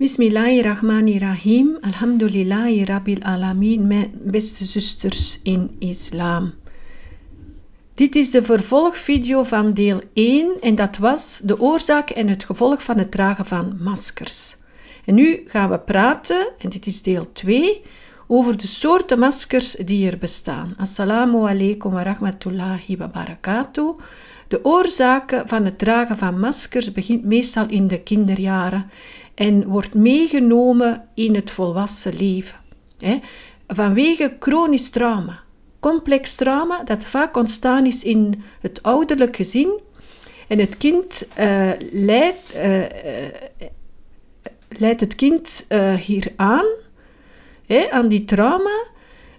Bismillahirrahmanirrahim. Alhamdulillahi Rabbil Alamin, mijn beste zusters in islam. Dit is de vervolgvideo van deel 1 en dat was de oorzaak en het gevolg van het dragen van maskers. En nu gaan we praten, en dit is deel 2, over de soorten maskers die er bestaan. Assalamu alaikum wa rahmatullahi wa barakatuh. De oorzaken van het dragen van maskers begint meestal in de kinderjaren en wordt meegenomen in het volwassen leven. Vanwege chronisch trauma, complex trauma dat vaak ontstaan is in het ouderlijk gezin. En het kind eh, eh, eh, leidt, het kind uh, hier aan, aan die trauma,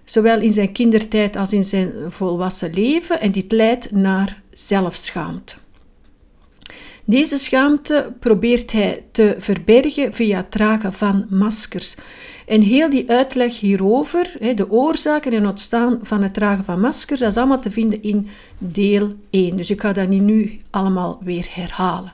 zowel in zijn kindertijd als in zijn volwassen leven. En dit leidt naar zelfschaamte. Deze schaamte probeert hij te verbergen via het dragen van maskers. En heel die uitleg hierover, de oorzaken en ontstaan van het dragen van maskers, dat is allemaal te vinden in deel 1. Dus ik ga dat niet nu allemaal weer herhalen.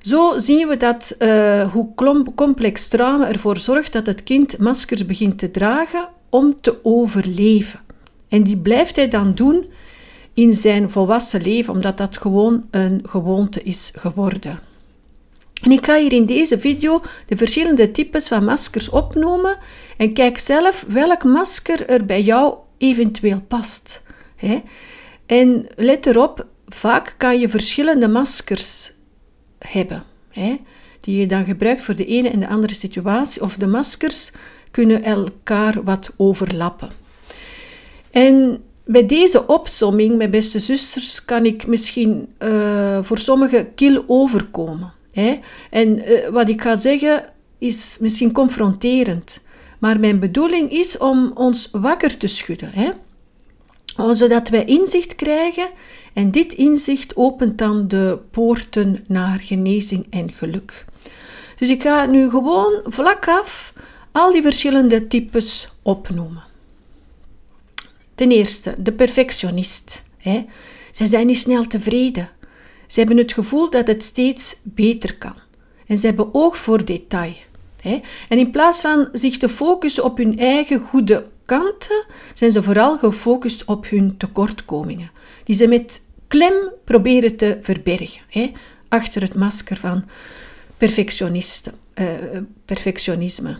Zo zien we dat eh, hoe complex trauma ervoor zorgt dat het kind maskers begint te dragen om te overleven. En die blijft hij dan doen in zijn volwassen leven, omdat dat gewoon een gewoonte is geworden. En ik ga hier in deze video de verschillende types van maskers opnoemen en kijk zelf welk masker er bij jou eventueel past. En let erop, vaak kan je verschillende maskers hebben, die je dan gebruikt voor de ene en de andere situatie, of de maskers kunnen elkaar wat overlappen. En bij deze opzomming, mijn beste zusters, kan ik misschien eh, voor sommigen kil overkomen. Hè? En eh, wat ik ga zeggen is misschien confronterend. Maar mijn bedoeling is om ons wakker te schudden. Hè? Oh, zodat wij inzicht krijgen. En dit inzicht opent dan de poorten naar genezing en geluk. Dus ik ga nu gewoon vlak af al die verschillende types opnoemen. Ten eerste, de perfectionist. Hè. Zij zijn niet snel tevreden. Ze hebben het gevoel dat het steeds beter kan. En ze hebben oog voor detail. Hè. En in plaats van zich te focussen op hun eigen goede kanten, zijn ze vooral gefocust op hun tekortkomingen, die ze met klem proberen te verbergen, hè, achter het masker van perfectionisten, eh, perfectionisme.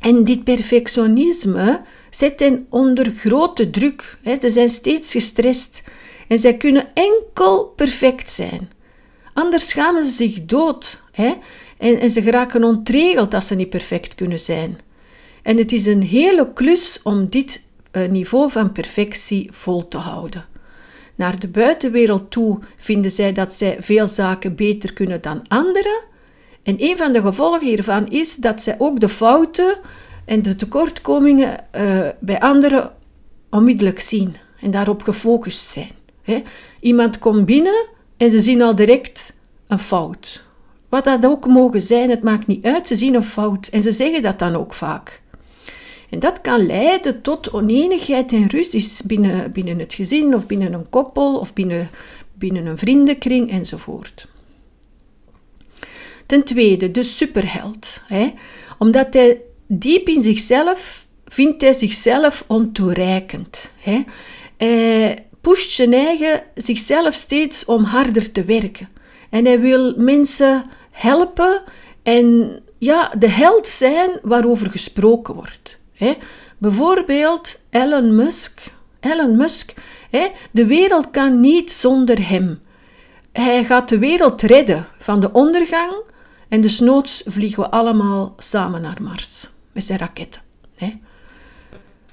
En dit perfectionisme zitten onder grote druk. ze zijn steeds gestrest en zij kunnen enkel perfect zijn. Anders schamen ze zich dood en, en ze geraken ontregeld als ze niet perfect kunnen zijn. En het is een hele klus om dit eh, niveau van perfectie vol te houden. Naar de buitenwereld toe vinden zij dat zij veel zaken beter kunnen dan anderen. En een van de gevolgen hiervan is dat zij ook de fouten en de tekortkomingen eh, bij anderen onmiddellijk zien en daarop gefocust zijn. Hè. Iemand komt binnen en ze zien al direct een fout. Wat dat ook mogen zijn, het maakt niet uit, ze zien een fout en ze zeggen dat dan ook vaak. En dat kan leiden tot onenigheid en ruzies binnen, binnen het gezin of binnen een koppel of binnen, binnen een vriendenkring enzovoort. Ten tweede, de superheld. Hè? Omdat hij diep in zichzelf vindt hij zichzelf ontoereikend. Hè? Hij pusht zijn eigen zichzelf steeds om harder te werken. En hij wil mensen helpen en ja, de held zijn waarover gesproken wordt. Hè? Bijvoorbeeld Elon Musk. Elon Musk, hè? de wereld kan niet zonder hem. Hij gaat de wereld redden van de ondergang en dus noods vliegen we allemaal samen naar Mars met raketten. Hè.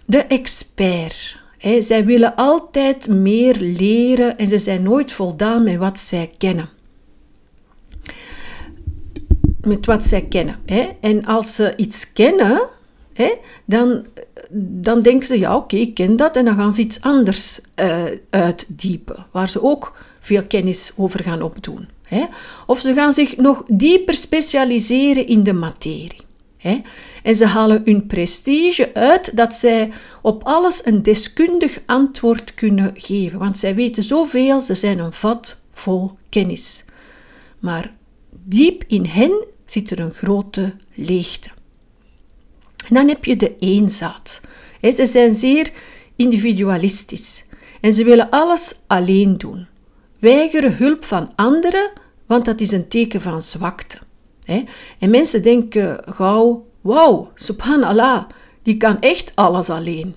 De expert. Hè. Zij willen altijd meer leren en ze zijn nooit voldaan met wat zij kennen. Met wat zij kennen. Hè. En als ze iets kennen, hè, dan, dan denken ze, ja oké, ik ken dat. En dan gaan ze iets anders eh, uitdiepen, waar ze ook veel kennis over gaan opdoen. Hè? Of ze gaan zich nog dieper specialiseren in de materie. Hè? En ze halen hun prestige uit dat zij op alles een deskundig antwoord kunnen geven, want zij weten zoveel, ze zijn een vat vol kennis. Maar diep in hen zit er een grote leegte. En dan heb je de eenzaad. ze zijn zeer individualistisch en ze willen alles alleen doen. Weigeren hulp van anderen, want dat is een teken van zwakte. Hè? En mensen denken gauw, wauw, subhanallah, die kan echt alles alleen.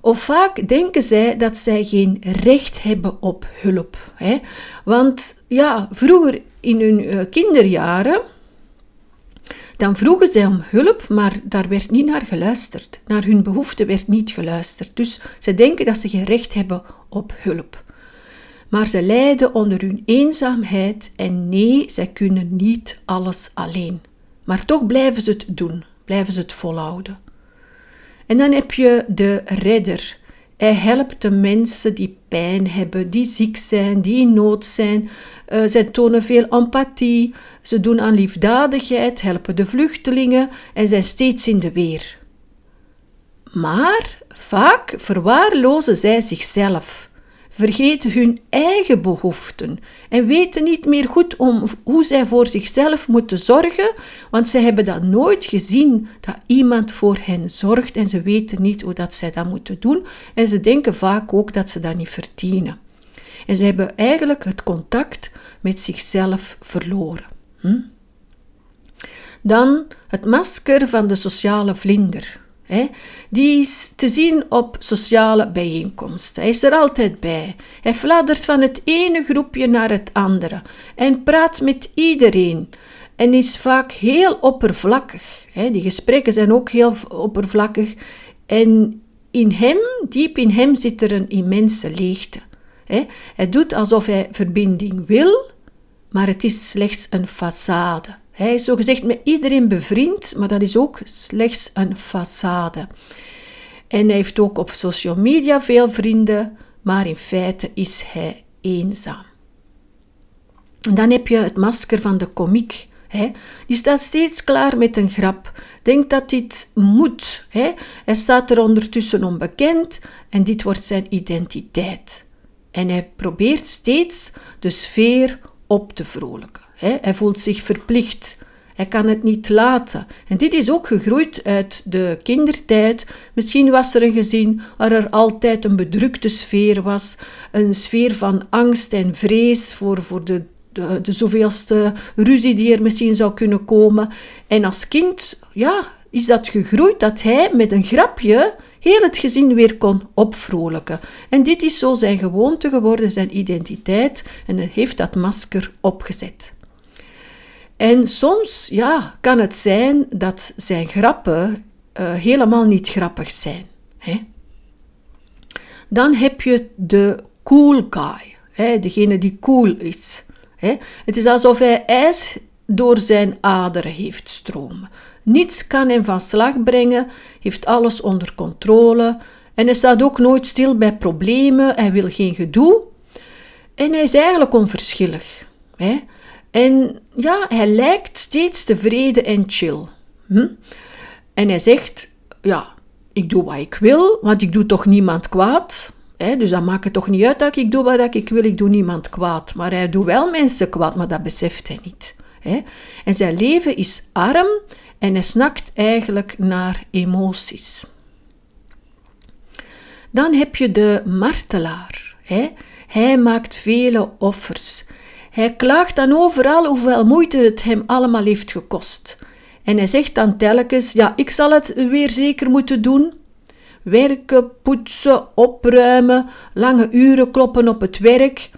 Of vaak denken zij dat zij geen recht hebben op hulp. Hè? Want ja, vroeger in hun eh, kinderjaren, dan vroegen zij om hulp, maar daar werd niet naar geluisterd. Naar hun behoeften werd niet geluisterd. Dus ze denken dat ze geen recht hebben op hulp maar ze lijden onder hun eenzaamheid en nee, zij kunnen niet alles alleen. Maar toch blijven ze het doen, blijven ze het volhouden. En dan heb je de redder. Hij helpt de mensen die pijn hebben, die ziek zijn, die in nood zijn. Eh, zij tonen veel empathie, ze doen aan liefdadigheid, helpen de vluchtelingen en zijn steeds in de weer. Maar vaak verwaarlozen zij zichzelf vergeten hun eigen behoeften en weten niet meer goed om hoe zij voor zichzelf moeten zorgen, want zij hebben dat nooit gezien dat iemand voor hen zorgt en ze weten niet hoe dat zij dat moeten doen en ze denken vaak ook dat ze dat niet verdienen. En ze hebben eigenlijk het contact met zichzelf verloren. Hm? Dan het masker van de sociale vlinder. Hè? Die is te zien op sociale bijeenkomsten. Hij is er altijd bij. Hij fladdert van het ene groepje naar het andere en praat met iedereen. En is vaak heel oppervlakkig. Hè? Die gesprekken zijn ook heel oppervlakkig. En in hem, diep in hem, zit er een immense leegte. Hè? Hij doet alsof hij verbinding wil, maar het is slechts een façade. Hij is zogezegd met iedereen bevriend, maar dat is ook slechts een façade. En hij heeft ook op social media veel vrienden, maar in feite is hij eenzaam. En dan heb je het masker van de komiek. Hè. Die staat steeds klaar met een grap. Denkt dat dit moet. Hè. Hij staat er ondertussen onbekend en dit wordt zijn identiteit. En hij probeert steeds de sfeer op te vrolijken. Hij voelt zich verplicht. Hij kan het niet laten. En dit is ook gegroeid uit de kindertijd. Misschien was er een gezin waar er altijd een bedrukte sfeer was. Een sfeer van angst en vrees voor, voor de, de, zoveelste ruzie die er misschien zou kunnen komen. En als kind, ja, is dat gegroeid dat hij met een grapje heel het gezin weer kon opvrolijken. En dit is zo zijn gewoonte geworden, zijn identiteit. En hij heeft dat masker opgezet. En soms ja, kan het zijn dat zijn grappen eh, helemaal niet grappig zijn. Hè? Dan heb je de cool guy, hè? degene die cool is. Hè? Het is alsof hij ijs door zijn aderen heeft stromen. Niets kan hem van slag brengen, heeft alles onder controle en hij staat ook nooit stil bij problemen, hij wil geen gedoe en hij is eigenlijk onverschillig. Hè? En ja, hij lijkt steeds tevreden en chill. Hm? En hij zegt, ja, ik doe wat ik wil, want ik doe toch niemand kwaad. Hè? dus dat maakt het toch niet uit dat ik doe wat ik wil, ik doe niemand kwaad. Maar hij doet wel mensen kwaad, maar dat beseft hij niet. Hè? En zijn leven is arm en hij snakt eigenlijk naar emoties. Dan heb je de martelaar. Hè? Hij maakt vele offers. Hij klaagt dan overal hoeveel moeite het hem allemaal heeft gekost. En hij zegt dan telkens: Ja, ik zal het weer zeker moeten doen. Werken, poetsen, opruimen, lange uren kloppen op het werk.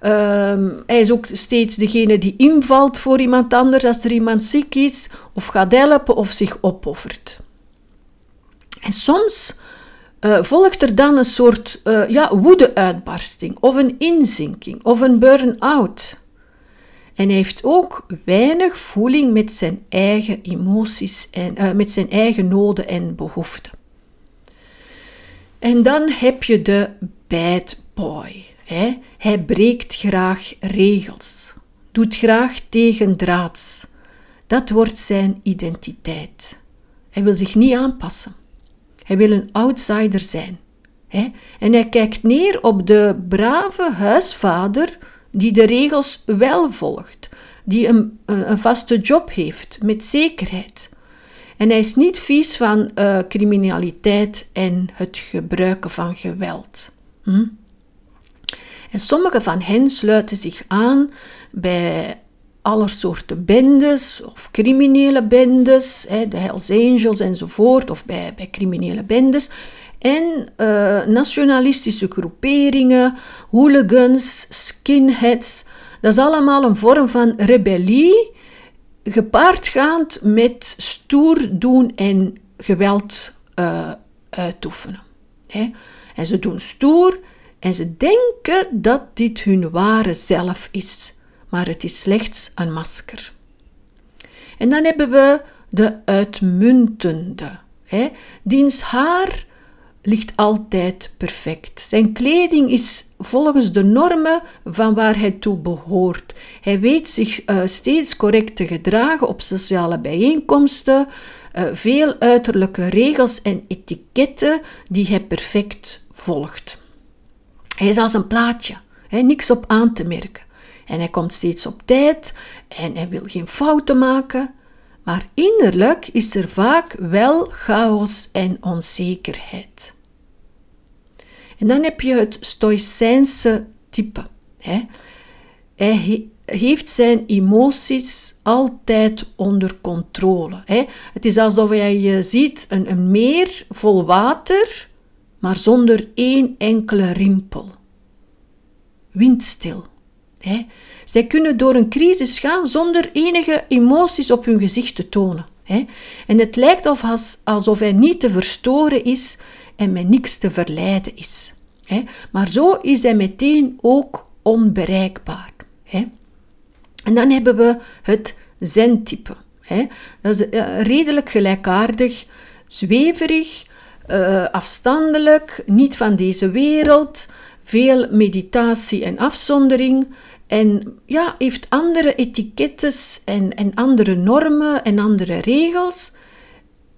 Ehm, hij is ook steeds degene die invalt voor iemand anders als er iemand ziek is, of gaat helpen of zich opoffert. En soms eh, volgt er dan een soort uh, ja, woede-uitbarsting, of een inzinking, of een burn-out en hij heeft ook weinig voeling met zijn eigen emoties en eh, met zijn eigen noden en behoeften. En dan heb je de bad boy. Hè? Hij breekt graag regels, doet graag tegendraads. Dat wordt zijn identiteit. Hij wil zich niet aanpassen. Hij wil een outsider zijn. Hè? En hij kijkt neer op de brave huisvader die de regels wel volgt, die een, een vaste job heeft met zekerheid. En hij is niet vies van eh, criminaliteit en het gebruiken van geweld. Hm? En sommige van hen sluiten zich aan bij aller soorten bendes of criminele bendes, hè, de Hells Angels enzovoort, of bij, bij criminele bendes, en eh, nationalistische groeperingen, hooligans, skinheads. Dat is allemaal een vorm van rebellie, gepaardgaand met stoer doen en geweld eh, uitoefenen. Hè? En ze doen stoer en ze denken dat dit hun ware zelf is, maar het is slechts een masker. En dan hebben we de uitmuntende. Hè? Diens haar ligt altijd perfect. Zijn kleding is volgens de normen van waar hij toe behoort. Hij weet zich eh, steeds correct te gedragen op sociale bijeenkomsten, eh, veel uiterlijke regels en etiketten die hij perfect volgt. Hij is als een plaatje, hij niks op aan te merken. En hij komt steeds op tijd en hij wil geen fouten maken. Maar innerlijk is er vaak wel chaos en onzekerheid. En dan heb je het Stoïcijnse type. Hè. Hij heeft zijn emoties altijd onder controle. Hè. Het is alsof je, je ziet een, een meer vol water, maar zonder één enkele rimpel. Windstil. Hè. Zij kunnen door een crisis gaan zonder enige emoties op hun gezicht te tonen. Hè. En het lijkt alsof hij niet te verstoren is en met niets te verleiden is. Maar zo is hij meteen ook onbereikbaar. En dan hebben we het zentype. Dat is eh, redelijk gelijkaardig, zweverig, eh, afstandelijk, niet van deze wereld, veel meditatie en afzondering. En ja, heeft andere etiketten en, en andere normen en andere regels.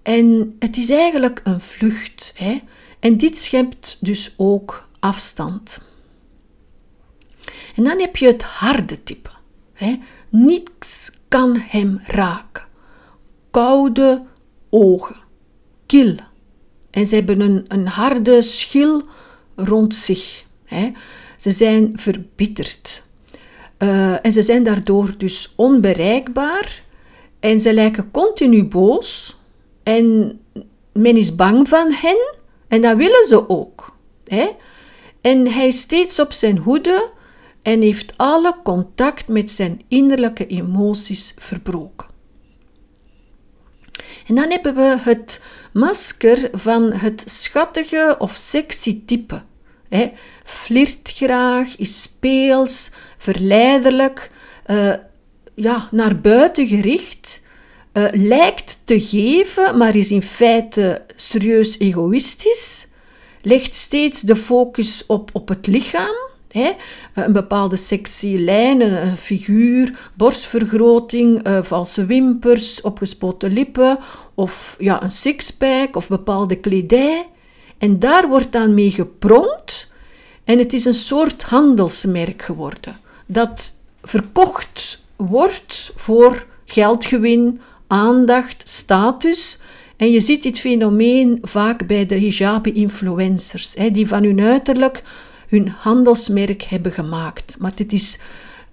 En het is eigenlijk een vlucht. Hè? En dit schept dus ook afstand. En dan heb je het harde type. Hè? Niks kan hem raken. Koude ogen, kil. En ze hebben een, een harde schil rond zich. Hè? Ze zijn verbitterd. Eh, en ze zijn daardoor dus onbereikbaar. En ze lijken continu boos en men is bang van hen en dat willen ze ook. Hè? En hij is steeds op zijn hoede en heeft alle contact met zijn innerlijke emoties verbroken. En dan hebben we het masker van het schattige of sexy type. Hè? graag, is speels, verleidelijk, eh, ja, naar buiten gericht eh, lijkt te geven, maar is in feite serieus egoïstisch, legt steeds de focus op, op het lichaam. Hè? Eh, een bepaalde sexy lijn, een figuur, borstvergroting, eh, valse wimpers, opgespoten lippen of ja, een sixpack of bepaalde kledij. En daar wordt dan mee gepronkt en het is een soort handelsmerk geworden dat verkocht wordt voor geldgewin, aandacht, status. En je ziet dit fenomeen vaak bij de hijabi-influencers, die van hun uiterlijk hun handelsmerk hebben gemaakt. Maar dit is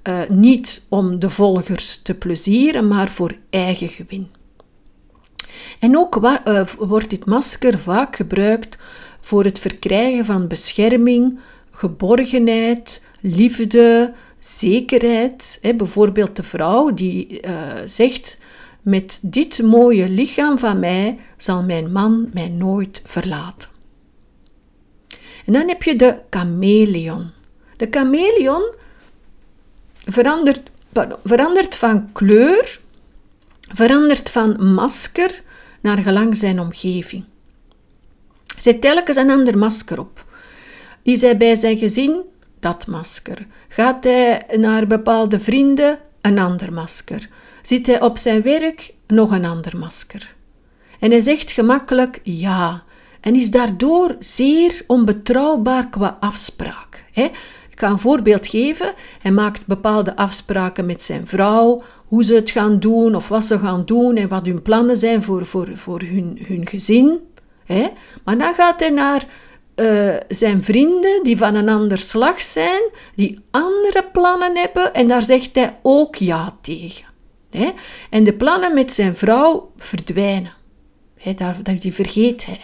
eh, niet om de volgers te plezieren, maar voor eigen gewin. En ook eh, wordt dit masker vaak gebruikt voor het verkrijgen van bescherming, geborgenheid, liefde, zekerheid. Hè, bijvoorbeeld de vrouw die eh, zegt met dit mooie lichaam van mij zal mijn man mij nooit verlaten. En dan heb je de chameleon. De chameleon verandert, verandert van kleur, verandert van masker naar gelang zijn omgeving. Zet telkens een ander masker op. Is hij bij zijn gezin? Dat masker. Gaat hij naar bepaalde vrienden? Een ander masker ziet hij op zijn werk nog een ander masker. En hij zegt gemakkelijk ja en is daardoor zeer onbetrouwbaar qua afspraak. Hè? Ik ga een voorbeeld geven. Hij maakt bepaalde afspraken met zijn vrouw, hoe ze het gaan doen of wat ze gaan doen en wat hun plannen zijn voor, voor, voor hun, hun gezin. Hè? Maar dan gaat hij naar eh, zijn vrienden die van een ander slag zijn, die andere plannen hebben en daar zegt hij ook ja tegen. En de plannen met zijn vrouw verdwijnen. daar, die vergeet hij.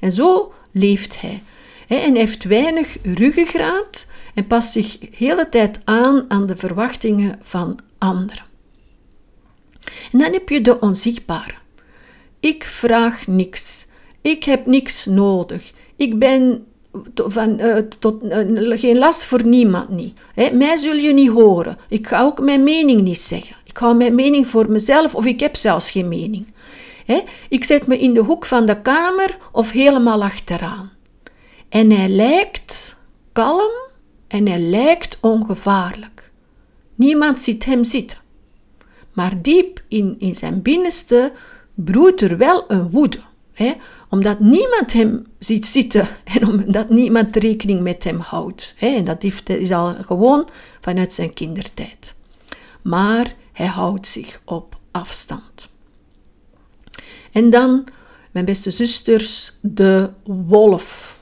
En zo leeft hij. Hè? En hij heeft weinig ruggengraat en past zich hele tijd aan aan de verwachtingen van anderen. En dan heb je de onzichtbare. Ik vraag niks. Ik heb niks nodig. Ik ben van, eh, tot, eh, geen last voor niemand niet. Hè? Mij zul je niet horen. Ik ga ook mijn mening niet zeggen. Ik hou mijn mening voor mezelf of ik heb zelfs geen mening. He? Ik zet me in de hoek van de kamer of helemaal achteraan. En hij lijkt kalm en hij lijkt ongevaarlijk. Niemand ziet hem zitten. Maar diep in, in zijn binnenste broedt er wel een woede. He? Omdat niemand hem ziet zitten en omdat niemand rekening met hem houdt. He? En dat is al gewoon vanuit zijn kindertijd. Maar hij houdt zich op afstand. En dan, mijn beste zusters, de wolf.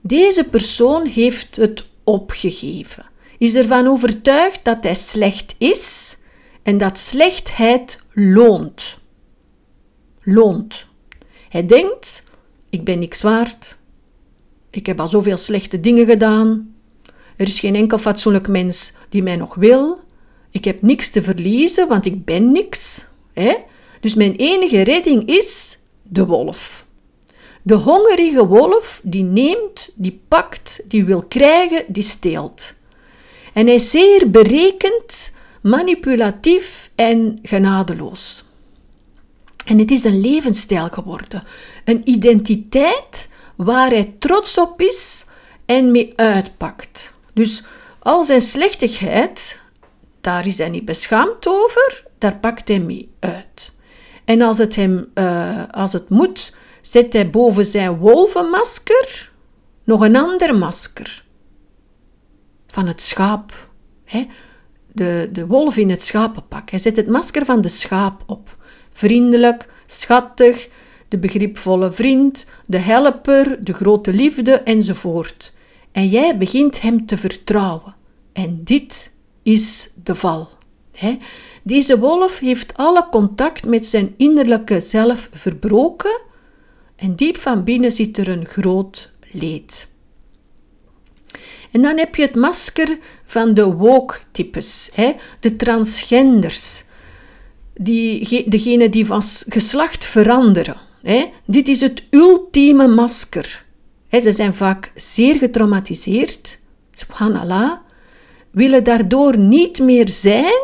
Deze persoon heeft het opgegeven, is ervan overtuigd dat hij slecht is en dat slechtheid loont. Loont. Hij denkt: ik ben niks waard, ik heb al zoveel slechte dingen gedaan, er is geen enkel fatsoenlijk mens die mij nog wil, ik heb niks te verliezen, want ik ben niks. Hè? Dus mijn enige redding is de wolf. De hongerige wolf die neemt, die pakt, die wil krijgen, die steelt. En hij is zeer berekend, manipulatief en genadeloos. En het is een levensstijl geworden, een identiteit waar hij trots op is en mee uitpakt. Dus al zijn slechtigheid, daar is hij niet beschaamd over, daar pakt hij mee uit. En als het, hem, eh, als het moet, zet hij boven zijn wolvenmasker nog een ander masker. Van het schaap. Hè? De, de wolf in het schapenpak. Hij zet het masker van de schaap op. Vriendelijk, schattig, de begripvolle vriend, de helper, de grote liefde enzovoort. En jij begint hem te vertrouwen. En dit is de val. Deze wolf heeft alle contact met zijn innerlijke zelf verbroken en diep van binnen zit er een groot leed. En dan heb je het masker van de woke-types, de transgenders, die, degenen die van geslacht veranderen. Dit is het ultieme masker. ze zijn vaak zeer getraumatiseerd, subhanallah, willen daardoor niet meer zijn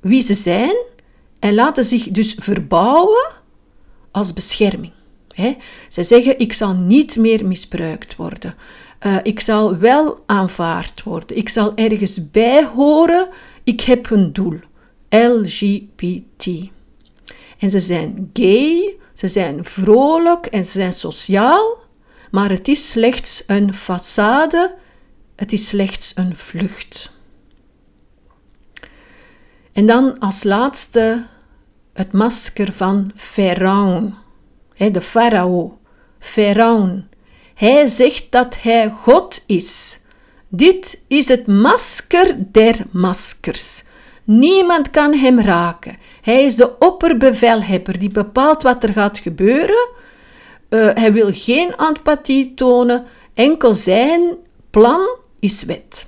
wie ze zijn en laten zich dus verbouwen als bescherming. He? Ze zeggen: Ik zal niet meer misbruikt worden. Eh, ik zal wel aanvaard worden. Ik zal ergens bij horen. Ik heb een doel. LGBT. En ze zijn gay, ze zijn vrolijk en ze zijn sociaal, maar het is slechts een façade, het is slechts een vlucht. En dan als laatste het masker van Pharaon, de farao, Pharaon. Hij zegt dat hij God is. Dit is het masker der maskers. Niemand kan hem raken. Hij is de opperbevelhebber die bepaalt wat er gaat gebeuren. Eh, hij wil geen antipathie tonen. Enkel zijn plan is wet.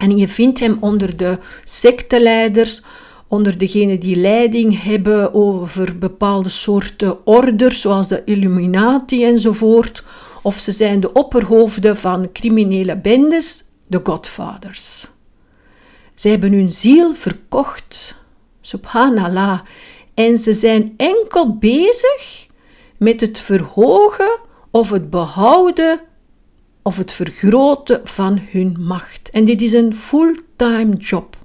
En je vindt hem onder de secteleiders, onder degenen die leiding hebben over bepaalde soorten orders, zoals de Illuminati enzovoort. Of ze zijn de opperhoofden van criminele bendes, de Godfathers. Ze hebben hun ziel verkocht, subhanallah, en ze zijn enkel bezig met het verhogen of het behouden of het vergroten van hun macht. En dit is een fulltime job.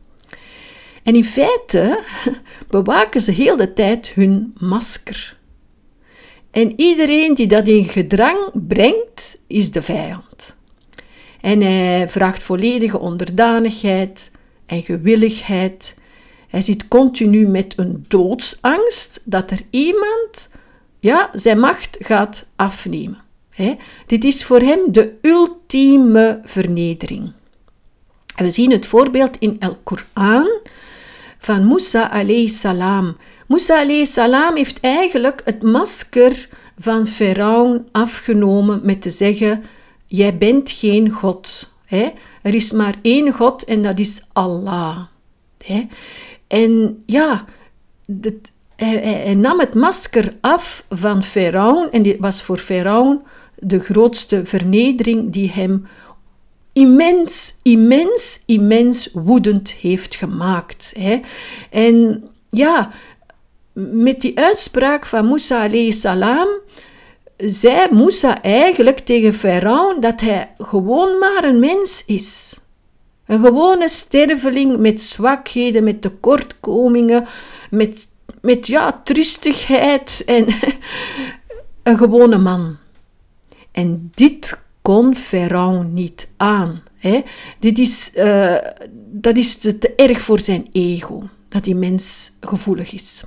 En in feite bewaken ze heel de tijd hun masker. En iedereen die dat in gedrang brengt, is de vijand. En hij vraagt volledige onderdanigheid en gewilligheid. Hij zit continu met een doodsangst dat er iemand ja, zijn macht gaat afnemen dit is voor hem de ultieme vernedering. En we zien het voorbeeld in El Koran van Musa alayhi salam. Musa alayhi salam heeft eigenlijk het masker van Feraun afgenomen met te zeggen: Jij bent geen God. er is maar één God en dat is Allah. en ja, hij, nam het masker af van Feraun en dit was voor Feraun de grootste vernedering die hem immens, immens, immens woedend heeft gemaakt. Hè. En ja, met die uitspraak van Musa alayhi salam zei Moussa eigenlijk tegen Faraon dat hij gewoon maar een mens is. Een gewone sterveling met zwakheden, met tekortkomingen, met, met ja, tristigheid en een gewone man. En dit kon Ferrand niet aan. Hè. Dit is, eh, dat is te, erg voor zijn ego, dat die mens gevoelig is.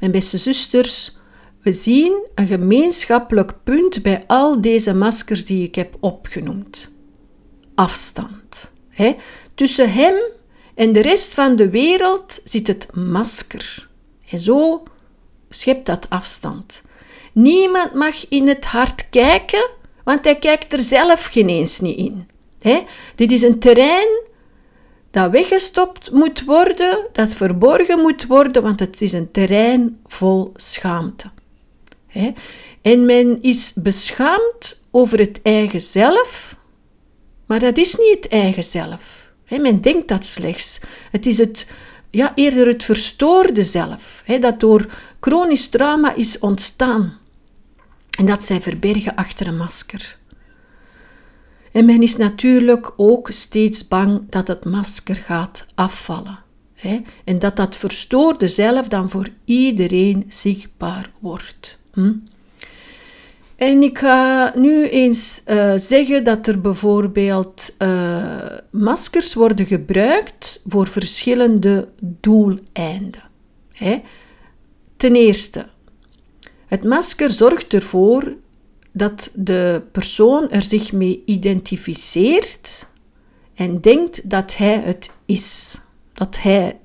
Mijn beste zusters, we zien een gemeenschappelijk punt bij al deze maskers die ik heb opgenoemd. Afstand. Hè. Tussen hem en de rest van de wereld zit het masker. En zo schept dat afstand. Niemand mag in het hart kijken, want hij kijkt er zelf geen eens niet in. Dit is een terrein dat weggestopt moet worden, dat verborgen moet worden, want het is een terrein vol schaamte. En men is beschaamd over het eigen zelf, maar dat is niet het eigen zelf. Men denkt dat slechts. Het is het, ja, eerder het verstoorde zelf, hè, dat door chronisch trauma is ontstaan en dat zij verbergen achter een masker. En men is natuurlijk ook steeds bang dat het masker gaat afvallen. Hè? En dat dat verstoorde zelf dan voor iedereen zichtbaar wordt. Hm? En ik ga nu eens eh, zeggen dat er bijvoorbeeld eh, maskers worden gebruikt voor verschillende doeleinden. Hè? Ten eerste, het masker zorgt ervoor dat de persoon er zich mee identificeert en denkt dat hij het is. Dat hij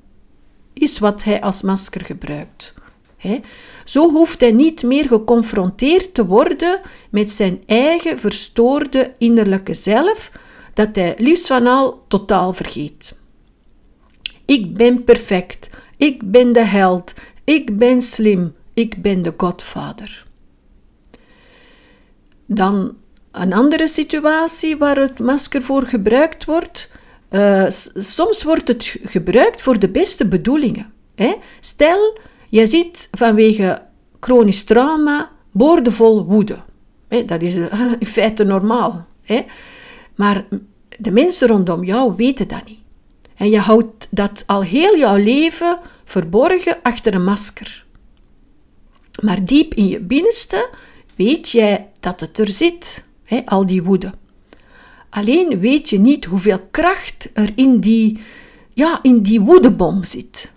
is wat hij als masker gebruikt. Zo hoeft hij niet meer geconfronteerd te worden met zijn eigen verstoorde innerlijke zelf, dat hij liefst van al totaal vergeet. Ik ben perfect, ik ben de held, ik ben slim, ik ben de godvader. Dan een andere situatie waar het masker voor gebruikt wordt. Eh, soms wordt het gebruikt voor de beste bedoelingen. Hè? Stel, je zit vanwege chronisch trauma boordevol woede. dat is eh, in feite normaal. Maar de mensen rondom jou weten dat niet. En je houdt dat al heel jouw leven verborgen achter een masker. Maar diep in je binnenste weet jij dat het er zit, al die woede. Alleen weet je niet hoeveel kracht er in die, ja, in die woedebom zit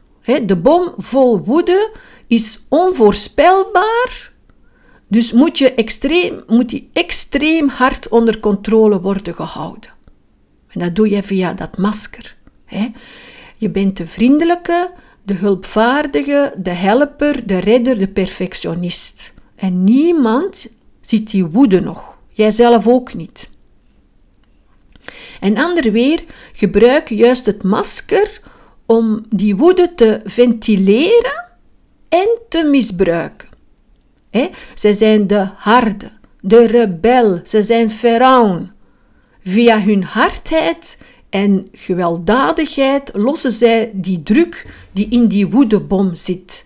de bom vol woede is onvoorspelbaar. Dus moet, je extreem, moet die extreem hard onder controle worden gehouden. En dat doe je via dat masker. Je bent de vriendelijke, de hulpvaardige, de helper, de redder, de perfectionist. En niemand ziet die woede nog. Jijzelf ook niet. En ander weer, gebruik juist het masker om die woede te ventileren en te misbruiken. He? Ze zijn de harde, de rebel, ze zijn feraun. Via hun hardheid en gewelddadigheid lossen zij die druk die in die woedebom zit.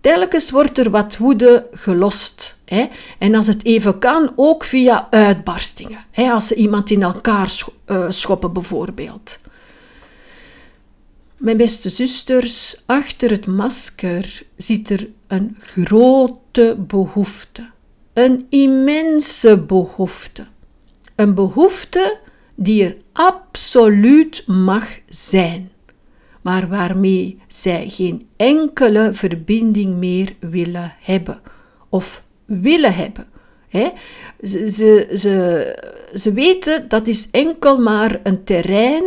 Telkens wordt er wat woede gelost. En als het even kan, ook via uitbarstingen. Als ze iemand in elkaar eh, schoppen, bijvoorbeeld. Mijn beste zusters, achter het masker zit er een grote behoefte. Een immense behoefte. Een behoefte die er absoluut mag zijn, maar waarmee zij geen enkele verbinding meer willen hebben of willen hebben. Ze, ze, ze, ze weten dat is enkel maar een terrein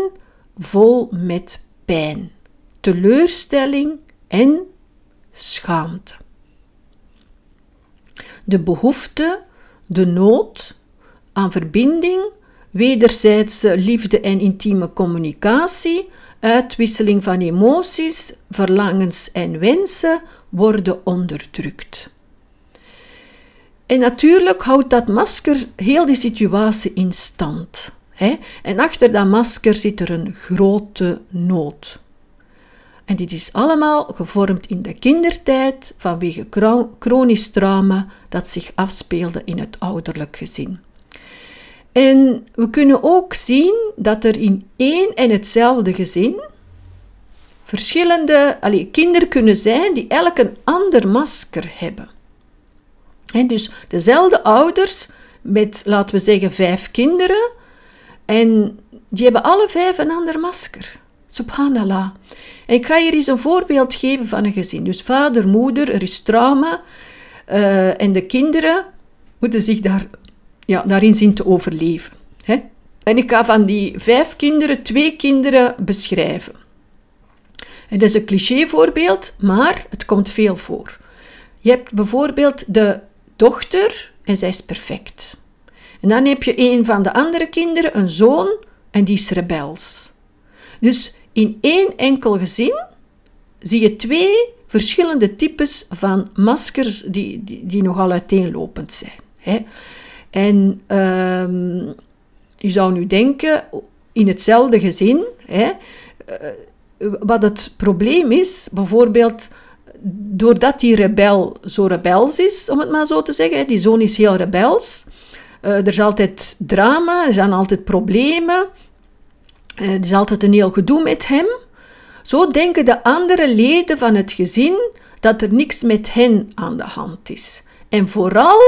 vol met pijn, teleurstelling en schaamte. De behoefte, de nood aan verbinding, wederzijdse liefde en intieme communicatie, uitwisseling van emoties, verlangens en wensen worden onderdrukt. En natuurlijk houdt dat masker heel de situatie in stand. Hè? En achter dat masker zit er een grote nood. En dit is allemaal gevormd in de kindertijd vanwege chronisch trauma dat zich afspeelde in het ouderlijk gezin. En we kunnen ook zien dat er in één en hetzelfde gezin verschillende kinderen kunnen zijn die elk een ander masker hebben. En dus dezelfde ouders met, laten we zeggen, vijf kinderen en die hebben alle vijf een ander masker. Subhanallah. En ik ga hier eens een voorbeeld geven van een gezin. Dus vader, moeder, er is trauma. Eh, en de kinderen moeten zich daar, ja, daarin zien te overleven. Hè? En ik ga van die vijf kinderen twee kinderen beschrijven. En dat is een clichévoorbeeld, maar het komt veel voor. Je hebt bijvoorbeeld de dochter en zij is perfect. En dan heb je een van de andere kinderen, een zoon, en die is rebels. Dus in één enkel gezin zie je twee verschillende types van maskers die, die, nogal uiteenlopend zijn. Hè. En ehm, je zou nu denken, in hetzelfde gezin, hè, eh, wat het probleem is, bijvoorbeeld doordat die rebel zo rebels is, om het maar zo te zeggen, die zoon is heel rebels, eh, er is altijd drama, er zijn altijd problemen. Eh, er is altijd een heel gedoe met hem. Zo denken de andere leden van het gezin dat er niks met hen aan de hand is. En vooral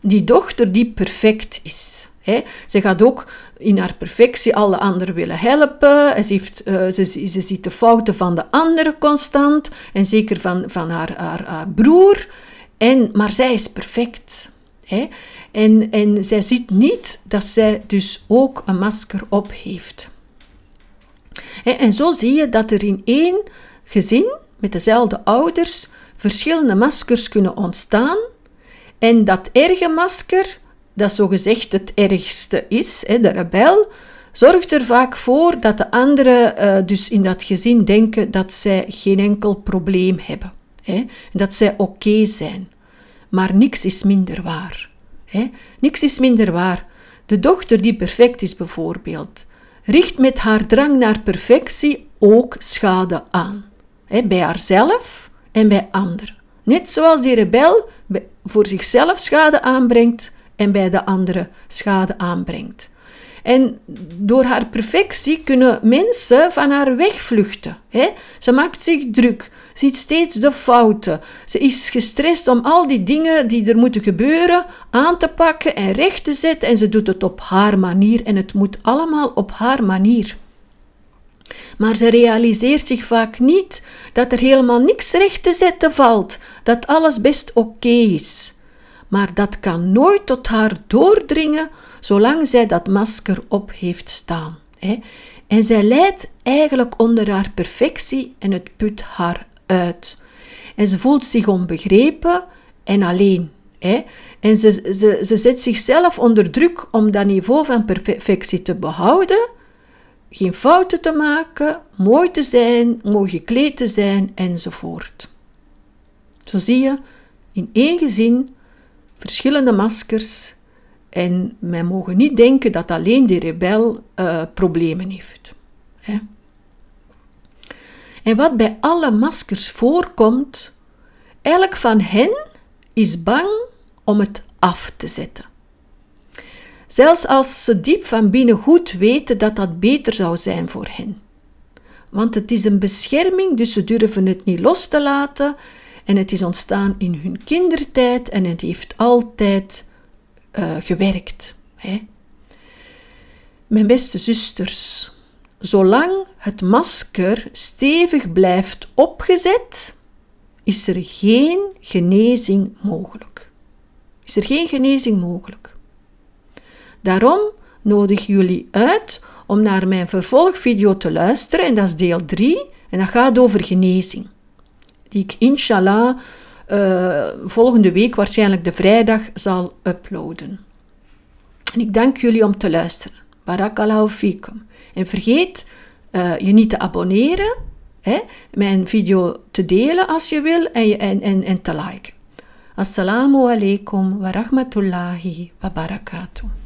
die dochter die perfect is. He, ze gaat ook in haar perfectie alle anderen willen helpen. ze, heeft, eh, ze, ziet de fouten van de anderen constant. En zeker van, van haar, haar, broer. En, maar zij is perfect. En, en zij ziet niet dat zij dus ook een masker op heeft. En zo zie je dat er in één gezin met dezelfde ouders verschillende maskers kunnen ontstaan. En dat erge masker, dat zogezegd het ergste is, de rebel, zorgt er vaak voor dat de anderen eh, dus in dat gezin denken dat zij geen enkel probleem hebben. Dat zij oké zijn. Maar niks is minder waar. Niks is minder waar. De dochter die perfect is bijvoorbeeld, richt met haar drang naar perfectie ook schade aan. Hè? Bij haarzelf en bij anderen. Net zoals die rebel voor zichzelf schade aanbrengt en bij de anderen schade aanbrengt. En door haar perfectie kunnen mensen van haar wegvluchten. Ze maakt zich druk, ziet steeds de fouten. Ze is gestrest om al die dingen die er moeten gebeuren aan te pakken en recht te zetten en ze doet het op haar manier en het moet allemaal op haar manier. Maar ze realiseert zich vaak niet dat er helemaal niks recht te zetten valt, dat alles best oké is. Maar dat kan nooit tot haar doordringen zolang zij dat masker op heeft staan. Hè. En zij lijdt eigenlijk onder haar perfectie en het put haar uit. En ze voelt zich onbegrepen en alleen. Hè? En ze, ze, ze zet zichzelf onder druk om dat niveau van perfectie te behouden, geen fouten te maken, mooi te zijn, mooi gekleed te zijn enzovoort. Zo zie je in één gezin verschillende maskers en men mogen niet denken dat alleen die rebel eh, problemen heeft. Hè? En wat bij alle maskers voorkomt, elk van hen is bang om het af te zetten. Zelfs als ze diep van binnen goed weten dat dat beter zou zijn voor hen. Want het is een bescherming, dus ze durven het niet los te laten. En het is ontstaan in hun kindertijd en het heeft altijd eh, gewerkt. Hè? Mijn beste zusters, Zolang het masker stevig blijft opgezet, is er geen genezing mogelijk. Is er geen genezing mogelijk. Daarom nodig jullie uit om naar mijn vervolgvideo te luisteren en dat is deel 3 en dat gaat over genezing. Die ik inshallah eh, volgende week, waarschijnlijk de vrijdag, zal uploaden. En ik dank jullie om te luisteren. Barakallahu fikum. En vergeet eh, je niet te abonneren, hè, mijn video te delen als je wil en, en, en, en te liken. Assalamu alaikum wa rahmatullahi wa barakatuh.